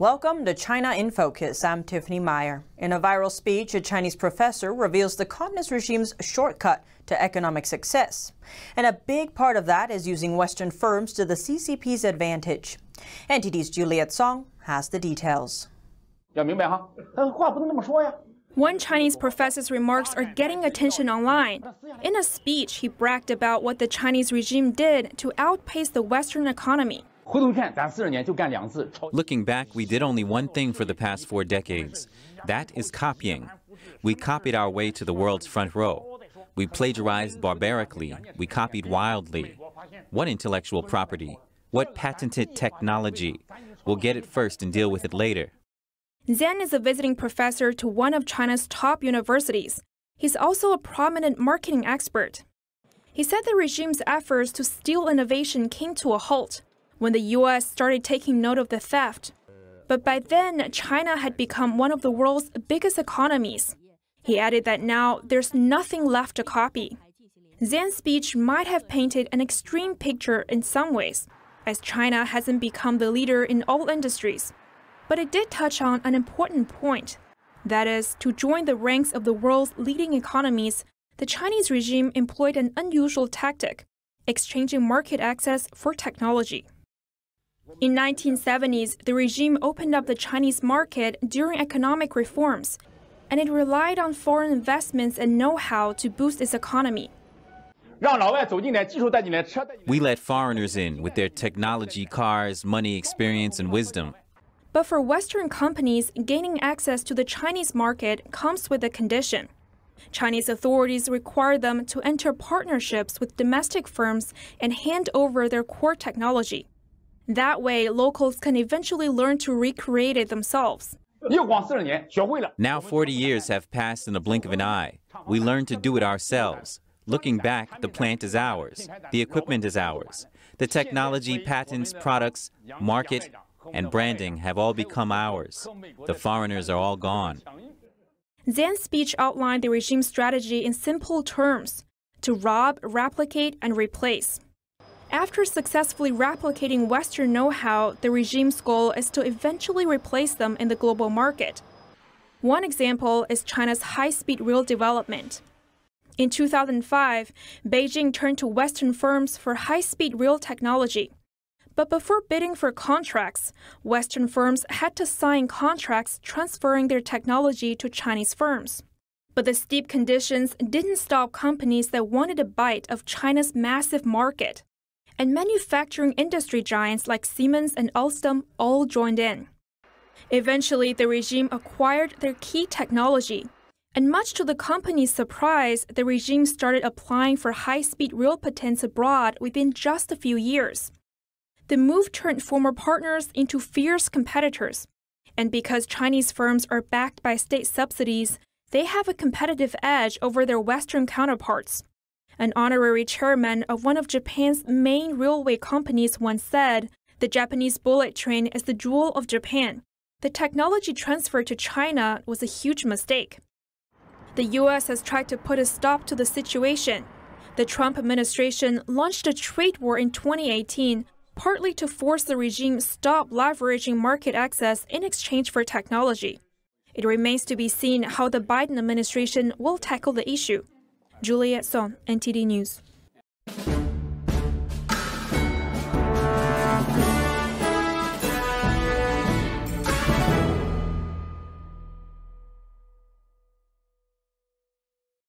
Welcome to China in Focus. I'm Tiffany Meyer. In a viral speech, a Chinese professor reveals the communist regime's shortcut to economic success. And a big part of that is using Western firms to the CCP's advantage. NTD's Juliet Song has the details. One Chinese professor's remarks are getting attention online. In a speech, he bragged about what the Chinese regime did to outpace the Western economy. Looking back, we did only one thing for the past four decades. That is copying. We copied our way to the world's front row. We plagiarized barbarically. We copied wildly. What intellectual property? What patented technology? We'll get it first and deal with it later. Zhang is a visiting professor to one of China's top universities. He's also a prominent marketing expert. He said the regime's efforts to steal innovation came to a halt when the US started taking note of the theft. But by then, China had become one of the world's biggest economies. He added that now there's nothing left to copy. Zhang's speech might have painted an extreme picture in some ways, as China hasn't become the leader in all industries. But it did touch on an important point. That is, to join the ranks of the world's leading economies, the Chinese regime employed an unusual tactic, exchanging market access for technology. In 1970s, the regime opened up the Chinese market during economic reforms, and it relied on foreign investments and know-how to boost its economy. We let foreigners in with their technology, cars, money, experience, and wisdom. But for Western companies, gaining access to the Chinese market comes with a condition. Chinese authorities require them to enter partnerships with domestic firms and hand over their core technology. That way, locals can eventually learn to recreate it themselves. Now 40 years have passed in the blink of an eye. We learned to do it ourselves. Looking back, the plant is ours. The equipment is ours. The technology, patents, products, market, and branding have all become ours. The foreigners are all gone. Zan's speech outlined the regime's strategy in simple terms to rob, replicate, and replace. After successfully replicating Western know how, the regime's goal is to eventually replace them in the global market. One example is China's high speed rail development. In 2005, Beijing turned to Western firms for high speed rail technology. But before bidding for contracts, Western firms had to sign contracts transferring their technology to Chinese firms. But the steep conditions didn't stop companies that wanted a bite of China's massive market and manufacturing industry giants like Siemens and Alstom all joined in. Eventually, the regime acquired their key technology, and much to the company's surprise, the regime started applying for high speed rail patents abroad within just a few years. The move turned former partners into fierce competitors. And because Chinese firms are backed by state subsidies, they have a competitive edge over their Western counterparts. An honorary chairman of one of Japan's main railway companies once said, The Japanese bullet train is the jewel of Japan. The technology transfer to China was a huge mistake. The U.S. has tried to put a stop to the situation. The Trump administration launched a trade war in 2018, partly to force the regime stop leveraging market access in exchange for technology. It remains to be seen how the Biden administration will tackle the issue. Juliet Son, NTD News.